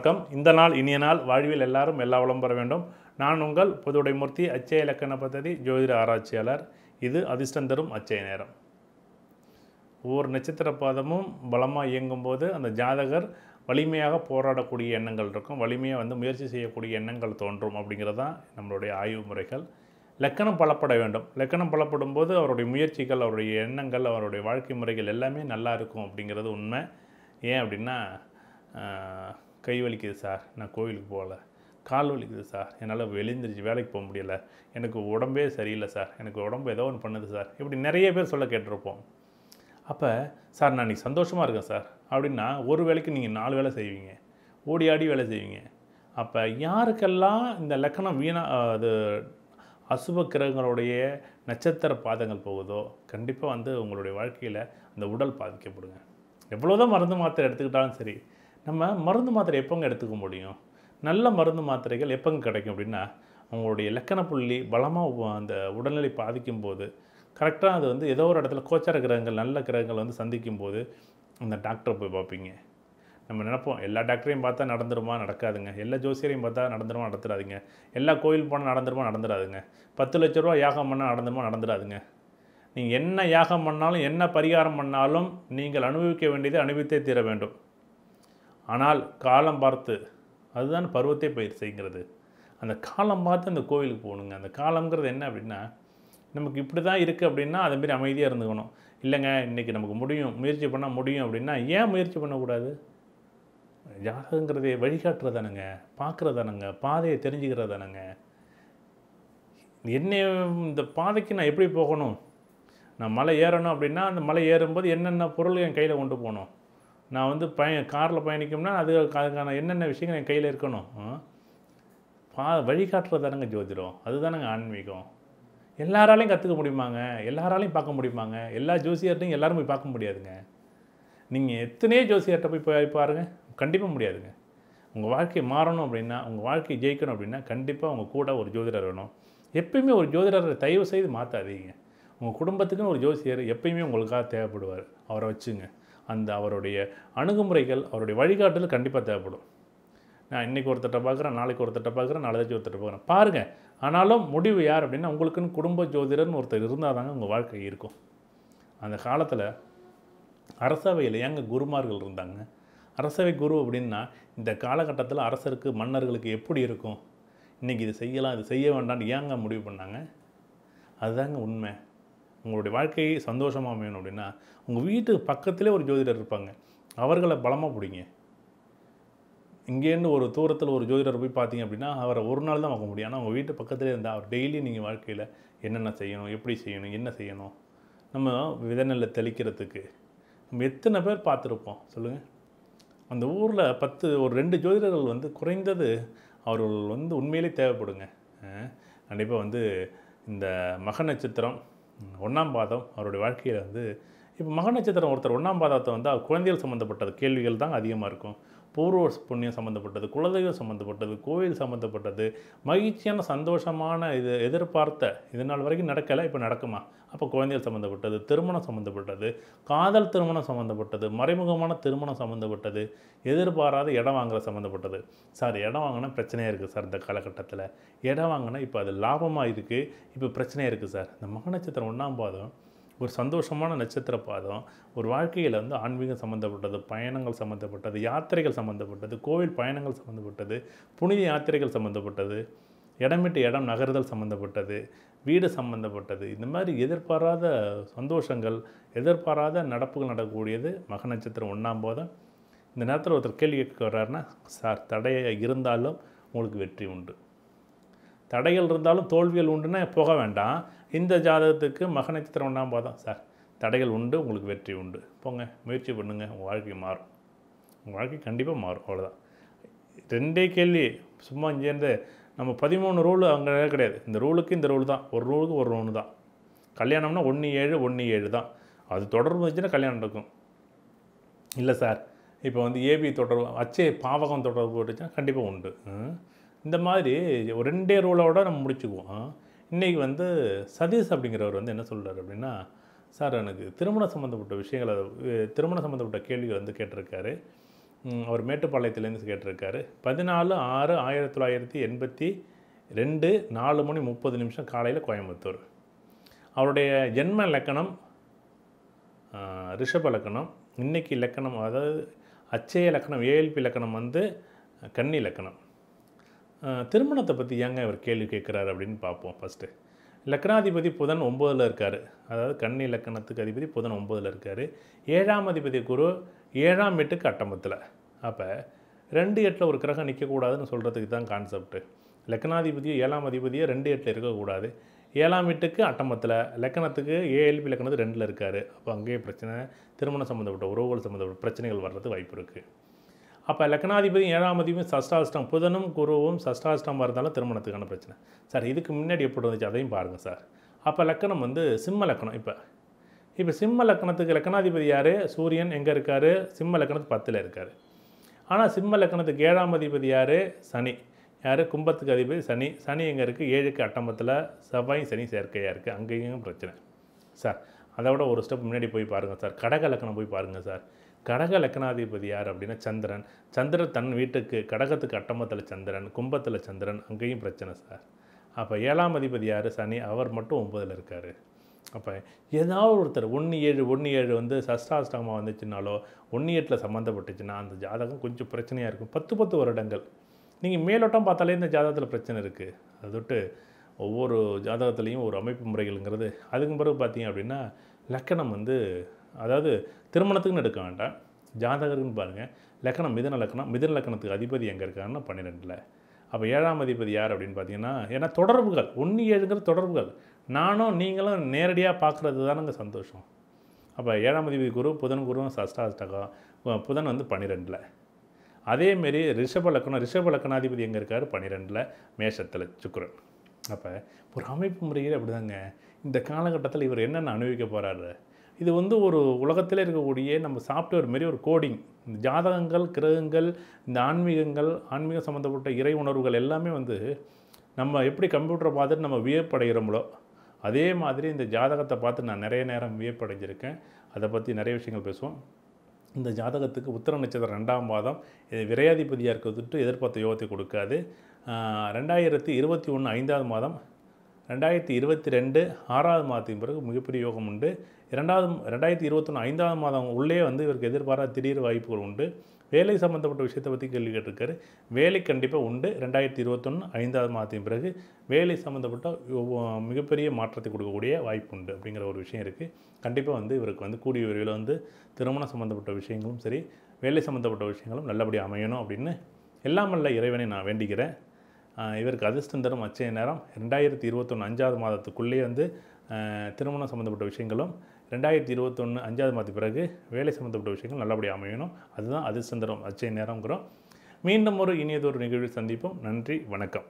வணக்கம் இந்த நாள் இனிய நாள் வாழ்வில் எல்லாரும் எல்லா வளம் பெற வேண்டும் நான் உங்கள் புதுடைமூர்த்தி அச்சய இலக்கண பத்ததி ஜோதிட ஆராய்ச்சியாளர் இது அதிர்ஷ்டம் தரும் அச்சய நேரம் ஒவ்வொரு நட்சத்திர பாதமும் பலமாக இயங்கும்போது அந்த ஜாதகர் வலிமையாக போராடக்கூடிய எண்ணங்கள் இருக்கும் வலிமையாக வந்து முயற்சி செய்யக்கூடிய எண்ணங்கள் தோன்றும் அப்படிங்கிறது தான் நம்மளுடைய ஆய்வு முறைகள் லக்கணம் பலப்பட வேண்டும் லக்கணம் பலப்படும் போது அவருடைய முயற்சிகள் அவருடைய எண்ணங்கள் அவருடைய வாழ்க்கை முறைகள் எல்லாமே நல்லா இருக்கும் அப்படிங்கிறது உண்மை ஏன் அப்படின்னா கை வலிக்குது சார் நான் கோவிலுக்கு போகல கால் வலிக்குது சார் என்னால் வெளிந்துருச்சு வேலைக்கு போக முடியலை எனக்கு உடம்பே சரியில்லை சார் எனக்கு உடம்பு ஏதோ ஒன்று பண்ணுது சார் இப்படி நிறைய பேர் சொல்ல கேட்டிருப்போம் அப்போ சார் நான் இன்றைக்கி சந்தோஷமாக இருக்கேன் சார் அப்படின்னா ஒரு வேலைக்கு நீங்கள் நாலு வேலை செய்வீங்க ஓடி ஆடி வேலை செய்வீங்க அப்போ யாருக்கெல்லாம் இந்த லக்கணம் வீணாக அது அசுப கிரகங்களுடைய நட்சத்திர பாதங்கள் போகுதோ கண்டிப்பாக வந்து உங்களுடைய வாழ்க்கையில் அந்த உடல் பாதிக்கப்படுங்க எவ்வளோதான் மருந்து மாத்திரை எடுத்துக்கிட்டாலும் சரி நம்ம மருந்து மாத்திரை எப்போங்க எடுத்துக்க முடியும் நல்ல மருந்து மாத்திரைகள் எப்போங்க கிடைக்கும் அப்படின்னா அவங்களுடைய இலக்கண புள்ளி பலமாக அந்த உடல்நிலை பாதிக்கும் போது கரெக்டாக அது வந்து ஏதோ ஒரு இடத்துல கோச்சார கிரகங்கள் நல்ல கிரகங்கள் வந்து சந்திக்கும் போது அந்த டாக்டரை போய் பார்ப்பீங்க நம்ம நினைப்போம் எல்லா டாக்டரையும் பார்த்தா நடந்துருமா நடக்காதுங்க எல்லா ஜோசியரையும் பார்த்தா நடந்துருமா நடத்துறாதுங்க எல்லா கோயில் போனால் நடந்துருமா நடந்துடாதுங்க பத்து லட்ச ரூபா யாகம் பண்ணால் நடந்துருமா நடந்துடாதுங்க நீங்கள் என்ன யாகம் பண்ணாலும் என்ன பரிகாரம் பண்ணாலும் நீங்கள் அனுபவிக்க வேண்டியதை அனுபவித்தே தீர வேண்டும் ஆனால் காலம் பார்த்து அதுதான் பருவத்தை பயிர் செய்கிறது அந்த காலம் பார்த்து அந்த கோவிலுக்கு போகணுங்க அந்த காலம்ங்கிறது என்ன அப்படின்னா நமக்கு இப்படி தான் இருக்குது அப்படின்னா அதுமாரி அமைதியாக இருந்துக்கணும் இல்லைங்க இன்றைக்கி நமக்கு முடியும் முயற்சி பண்ணால் முடியும் அப்படின்னா ஏன் முயற்சி பண்ணக்கூடாது ஜாதகங்கிறதே வழிகாட்டுறதானுங்க பார்க்குறதானுங்க பாதையை தெரிஞ்சுக்கிறதானுங்க என்ன இந்த பாதைக்கு நான் எப்படி போகணும் நான் மலை ஏறணும் அப்படின்னா அந்த மலை ஏறும்போது என்னென்ன பொருள் என் கையில் கொண்டு போகணும் நான் வந்து பய காரில் பயணிக்கணும்னா அது அதுக்கான என்னென்ன விஷயங்கள் என் கையில் இருக்கணும் பா வழிகாட்டுறது தானங்க ஜோதிடம் அதுதானங்க ஆன்மீகம் எல்லாராலையும் கற்றுக்க முடியுமாங்க எல்லாராலையும் பார்க்க முடியுமாங்க எல்லா ஜோசியர்ட்டையும் எல்லோரும் போய் பார்க்க முடியாதுங்க நீங்கள் எத்தனையோ ஜோசியர்கிட்ட போய் போய் பாருங்கள் கண்டிப்பாக முடியாதுங்க உங்கள் வாழ்க்கை மாறணும் அப்படின்னா உங்கள் வாழ்க்கை ஜெயிக்கணும் அப்படின்னா கண்டிப்பாக உங்கள் கூட ஒரு ஜோதிடர் வேணும் எப்பயுமே ஒரு ஜோதிடரை தயவு செய்து மாற்றாதீங்க உங்கள் குடும்பத்துக்குன்னு ஒரு ஜோசியர் எப்பயுமே உங்களுக்காக தேவைப்படுவார் அவரை வச்சுங்க அந்த அவருடைய அணுகுமுறைகள் அவருடைய வழிகாட்டுதல் கண்டிப்பாக தேவைப்படும் நான் இன்றைக்கி ஒருத்தட்ட பார்க்குறேன் நாளைக்கு ஒருத்தட்ட பார்க்குறேன் நாளைக்கு ஒருத்தட்ட பார்க்குறேன் பாருங்கள் ஆனாலும் முடிவு யார் அப்படின்னா உங்களுக்குன்னு குடும்ப ஜோதிடர்னு ஒருத்தர் இருந்தால் தாங்க உங்கள் வாழ்க்கை இருக்கும் அந்த காலத்தில் அரசவையில் ஏங்க குருமார்கள் இருந்தாங்க அரசவை குரு அப்படின்னா இந்த காலகட்டத்தில் அரசருக்கு மன்னர்களுக்கு எப்படி இருக்கும் இன்றைக்கி இது செய்யலாம் இது செய்ய வேண்டாம்னு ஏங்க முடிவு பண்ணாங்க அதுதாங்க உண்மை உங்களுடைய வாழ்க்கையை சந்தோஷமாக அமையணும் அப்படின்னா உங்கள் வீட்டு பக்கத்திலே ஒரு ஜோதிடர் இருப்பாங்க அவர்களை பலமாக பிடிங்க இங்கேருந்து ஒரு தூரத்தில் ஒரு ஜோதிடர் போய் பார்த்தீங்க அப்படின்னா அவரை ஒரு நாள் தான் பார்க்க முடியும் ஆனால் உங்கள் வீட்டு பக்கத்தில் இருந்தால் அவர் டெய்லி நீங்கள் வாழ்க்கையில் என்னென்ன செய்யணும் எப்படி செய்யணும் என்ன செய்யணும் நம்ம விதநெல்லை தெளிக்கிறதுக்கு நம்ம எத்தனை பேர் பார்த்துருப்போம் சொல்லுங்கள் அந்த ஊரில் பத்து ஒரு ரெண்டு ஜோதிடர்கள் வந்து குறைந்தது அவர்கள் வந்து உண்மையிலே தேவைப்படுங்க கண்டிப்பாக வந்து இந்த மக நட்சத்திரம் ஒன்றாம் பாதம் அவருடைய வாழ்க்கையில் வந்து இப்போ மக நட்சத்திரம் ஒருத்தர் ஒன்றாம் பாதத்தை வந்து குழந்தைகள் சம்மந்தப்பட்ட கேள்விகள் தான் அதிகமாக இருக்கும் பூர்வோஸ் புண்ணியம் சம்மந்தப்பட்டது குலதெய்வம் சம்மந்தப்பட்டது கோவில் சம்மந்தப்பட்டது மகிழ்ச்சியான சந்தோஷமான இது எதிர்பார்த்த இது நாள் வரைக்கும் நடக்கலை இப்போ நடக்குமா அப்போ குழந்தைகள் சம்மந்தப்பட்டது திருமணம் சம்மந்தப்பட்டது காதல் திருமணம் சம்மந்தப்பட்டது மறைமுகமான திருமணம் சம்மந்தப்பட்டது எதிர்பாராத இடம் வாங்குற சம்மந்தப்பட்டது சார் இடம் வாங்கினா பிரச்சனையாக இருக்குது சார் இந்த காலகட்டத்தில் இடம் வாங்கினா இப்போ அது லாபமாக இருக்குது இப்போ பிரச்சனையாக இருக்குது சார் இந்த மகநட்சத்திரம் ஒன்றாம் பாதம் ஒரு சந்தோஷமான நட்சத்திர பாதம் ஒரு வாழ்க்கையில் வந்து ஆன்மீகம் சம்மந்தப்பட்டது பயணங்கள் சம்மந்தப்பட்டது யாத்திரைகள் சம்மந்தப்பட்டது கோவில் பயணங்கள் சம்மந்தப்பட்டது புனித யாத்திரைகள் சம்மந்தப்பட்டது இடமிட்டு இடம் நகர்தல் சம்மந்தப்பட்டது வீடு சம்மந்தப்பட்டது இந்த மாதிரி எதிர்பாராத சந்தோஷங்கள் எதிர்பாராத நடப்புகள் நடக்கக்கூடியது மக நட்சத்திரம் ஒன்றாம் போதும் இந்த நேரத்தில் ஒருத்தர் கேள்வி கேட்க வர்றாருன்னா சார் தடையை இருந்தாலும் உங்களுக்கு வெற்றி உண்டு தடைகள் இருந்தாலும் தோல்விகள் உண்டுன்னா போக வேண்டாம் இந்த ஜாதகத்துக்கு மக நட்சத்திரம் ஒன்றாம் பாதம் சார் தடைகள் உண்டு உங்களுக்கு வெற்றி உண்டு போங்க முயற்சி பண்ணுங்கள் உங்கள் வாழ்க்கை மாறும் உங்கள் வாழ்க்கை கண்டிப்பாக மாறும் அவ்வளோதான் ரெண்டே கேள்வி சும்மா இங்கேருந்து நம்ம பதிமூணு ரூல் அங்கே கிடையாது இந்த ரூலுக்கு இந்த ரூல் தான் ஒரு ரூலுக்கு ஒரு ரூல் தான் கல்யாணம்னா ஒன்று ஏழு ஒன்று ஏழு தான் அது தொடர்பு வந்துச்சுன்னா கல்யாணம் நடக்கும் இல்லை சார் இப்போ வந்து ஏபி தொடர்பு அச்சே பாவகம் தொடர்பு போட்டுச்சுன்னா கண்டிப்பாக உண்டு இந்த மாதிரி ரெண்டே ரூலோட நம்ம முடிச்சுக்குவோம் இன்றைக்கி வந்து சதீஷ் அப்படிங்கிறவர் வந்து என்ன சொல்கிறார் அப்படின்னா சார் எனக்கு திருமணம் சம்மந்தப்பட்ட விஷயங்களை திருமணம் சம்மந்தப்பட்ட கேள்விகள் வந்து கேட்டிருக்காரு அவர் மேட்டுப்பாளையத்துலேருந்து கேட்டிருக்காரு பதினாலு ஆறு ஆயிரத்தி தொள்ளாயிரத்தி எண்பத்தி ரெண்டு நாலு மணி முப்பது நிமிஷம் காலையில் கோயம்புத்தூர் அவருடைய ஜென்ம லக்கணம் ரிஷப லக்கணம் இன்றைக்கி லக்கணம் அதாவது அச்சய லக்கணம் ஏஎல்பி லக்கணம் வந்து கன்னி லக்கணம் திருமணத்தை பற்றி ஏங்க இவர் கேள்வி கேட்குறாரு அப்படின்னு பார்ப்போம் ஃபஸ்ட்டு லக்னாதிபதி புதன் ஒம்போதில் இருக்கார் அதாவது கன்னி லக்கணத்துக்கு அதிபதி புதன் ஒம்போதில் இருக்கார் ஏழாம் அதிபதி குரு ஏழாம் எட்டுக்கு அட்டம்பத்தில் அப்போ ரெண்டு எட்டில் ஒரு கிரகம் நிற்கக்கூடாதுன்னு சொல்கிறதுக்கு தான் கான்செப்ட்டு லக்னாதிபதியும் ஏழாம் அதிபதியோ ரெண்டு எட்டில் இருக்கக்கூடாது ஏழாம் எட்டுக்கு அட்டமத்தில் லக்கணத்துக்கு ஏஎல்பி லக்கணத்துக்கு ரெண்டில் இருக்கார் அப்போ அங்கேயே பிரச்சனை திருமணம் சம்மந்தப்பட்ட உறவுகள் சம்மந்தப்பட்ட பிரச்சனைகள் வர்றது வாய்ப்பு இருக்குது அப்போ லக்னாதிபதி ஏழாம் அதிபதி சஷ்டாஷ்டம் புதனும் குருவும் சஷ்டாஷ்டமாக இருந்தாலும் திருமணத்துக்கான பிரச்சனை சார் இதுக்கு முன்னாடி எப்படி இருந்துச்சு அதையும் பாருங்கள் சார் அப்போ லக்கணம் வந்து சிம்ம லக்கணம் இப்போ இப்போ சிம்ம லக்கணத்துக்கு லக்கணாதிபதி யார் சூரியன் எங்கே இருக்கார் சிம்ம லக்கணத்துக்கு பத்தில் இருக்கார் ஆனால் சிம்ம லக்கணத்துக்கு ஏழாம் அதிபதி யார் சனி யார் கும்பத்துக்கு அதிபதி சனி சனி எங்கே இருக்குது ஏழுக்கு அட்டம்பத்தில் செவ்வாய் சனி செயற்கையாக இருக்குது அங்கேயும் பிரச்சனை சார் அதை விட ஒரு ஸ்டெப் முன்னாடி போய் பாருங்கள் சார் கடக லக்கணம் போய் பாருங்கள் சார் கடக லக்னாதிபதி யார் அப்படின்னா சந்திரன் சந்திரன் தன் வீட்டுக்கு கடகத்துக்கு அட்டமத்தில் சந்திரன் கும்பத்தில் சந்திரன் அங்கேயும் பிரச்சனை சார் அப்போ ஏழாம் அதிபதி யார் சனி அவர் மட்டும் ஒம்பதில் இருக்கார் அப்போ ஏதாவது ஒருத்தர் ஒன்று ஏழு ஒன்று ஏழு வந்து சஷ்டாஷ்டமாக வந்துச்சுனாலோ ஒன்று எட்டில் சம்மந்தப்பட்டுச்சுன்னா அந்த ஜாதகம் கொஞ்சம் பிரச்சனையாக இருக்கும் பத்து பத்து வருடங்கள் நீங்கள் மேலோட்டம் பார்த்தாலே இந்த ஜாதகத்தில் பிரச்சனை இருக்குது அது தொட்டு ஒவ்வொரு ஜாதகத்துலேயும் ஒரு அமைப்பு முறைகள்ங்கிறது அதுக்கு பிறகு பார்த்தீங்க அப்படின்னா லக்கணம் வந்து அதாவது திருமணத்துக்குன்னு எடுக்க வேண்டாம் ஜாதகருக்குன்னு பாருங்கள் லக்கணம் மிதன லக்கணம் மிதன லக்கணத்துக்கு அதிபதி எங்கே இருக்காருன்னா பன்னிரெண்டில் அப்போ ஏழாம் அதிபதி யார் அப்படின்னு பார்த்தீங்கன்னா ஏன்னா தொடர்புகள் ஒன்று ஏழுங்கிற தொடர்புகள் நானும் நீங்களும் நேரடியாக பார்க்குறது தானங்க சந்தோஷம் அப்போ ஏழாம் அதிபதி குரு புதன் குருவும் சஷ்டாஷ்டகம் புதன் வந்து பன்னிரெண்டில் அதேமாரி ரிஷப லக்கணம் ரிஷப லக்கணாதிபதி எங்கே இருக்கார் பன்னிரெண்டில் மேஷத்தில் சுக்ரன் அப்போ ஒரு அமைப்பு முறையில் அப்படிதாங்க இந்த காலகட்டத்தில் இவர் என்னென்ன அனுபவிக்க போகிறாரு இது வந்து ஒரு உலகத்தில் இருக்கக்கூடிய நம்ம சாஃப்ட்வேர் மாரி ஒரு கோடிங் இந்த ஜாதகங்கள் கிரகங்கள் இந்த ஆன்மீகங்கள் ஆன்மீகம் சம்மந்தப்பட்ட இறை உணர்வுகள் எல்லாமே வந்து நம்ம எப்படி கம்ப்யூட்டரை பார்த்துட்டு நம்ம வியப்படைகிறோமோ அதே மாதிரி இந்த ஜாதகத்தை பார்த்து நான் நிறைய நேரம் வியப்படைஞ்சிருக்கேன் அதை பற்றி நிறைய விஷயங்கள் பேசுவோம் இந்த ஜாதகத்துக்கு உத்தர நட்சத்திரம் ரெண்டாம் மாதம் இது விரையாதிபதியாக இருக்கிறதுட்டு எதிர்பார்த்த யோகத்தை கொடுக்காது ரெண்டாயிரத்தி இருபத்தி ஒன்று ஐந்தாவது மாதம் ரெண்டாயிரத்தி இருபத்தி ரெண்டு ஆறாவது மாதத்துக்கு பிறகு மிகப்பெரிய யோகம் உண்டு இரண்டாவது ரெண்டாயிரத்தி இருபத்தொன்று ஐந்தாவது மாதம் உள்ளே வந்து இவருக்கு எதிர்பாராத திடீர் வாய்ப்புகள் உண்டு வேலை சம்மந்தப்பட்ட விஷயத்தை பற்றி கேள்வி கேட்டிருக்காரு வேலை கண்டிப்பாக உண்டு ரெண்டாயிரத்தி இருபத்தொன்று ஐந்தாவது மாதத்தின் பிறகு வேலை சம்மந்தப்பட்ட மிகப்பெரிய மாற்றத்தை கொடுக்கக்கூடிய வாய்ப்பு உண்டு அப்படிங்கிற ஒரு விஷயம் இருக்குது கண்டிப்பாக வந்து இவருக்கு வந்து கூடிய விரைவில் வந்து திருமணம் சம்மந்தப்பட்ட விஷயங்களும் சரி வேலை சம்மந்தப்பட்ட விஷயங்களும் நல்லபடியாக அமையணும் அப்படின்னு எல்லாமல்ல இறைவனை நான் வேண்டிக்கிறேன் இவருக்கு அதிர்ஷ்டம் தரும் அச்சய நேரம் ரெண்டாயிரத்தி இருபத்தொன்று அஞ்சாவது மாதத்துக்குள்ளேயே வந்து திருமணம் சம்மந்தப்பட்ட விஷயங்களும் ரெண்டாயிரத்தி இருபத்தொன்று அஞ்சாவது மாதத்துக்கு பிறகு வேலை சம்மந்தப்பட்ட விஷயங்கள் நல்லபடியாக அமையணும் அதுதான் அதிர்ஷ்டம் தரும் அச்சய நேரங்கிறோம் மீண்டும் ஒரு இனியதொரு நிகழ்வில் சந்திப்போம் நன்றி வணக்கம்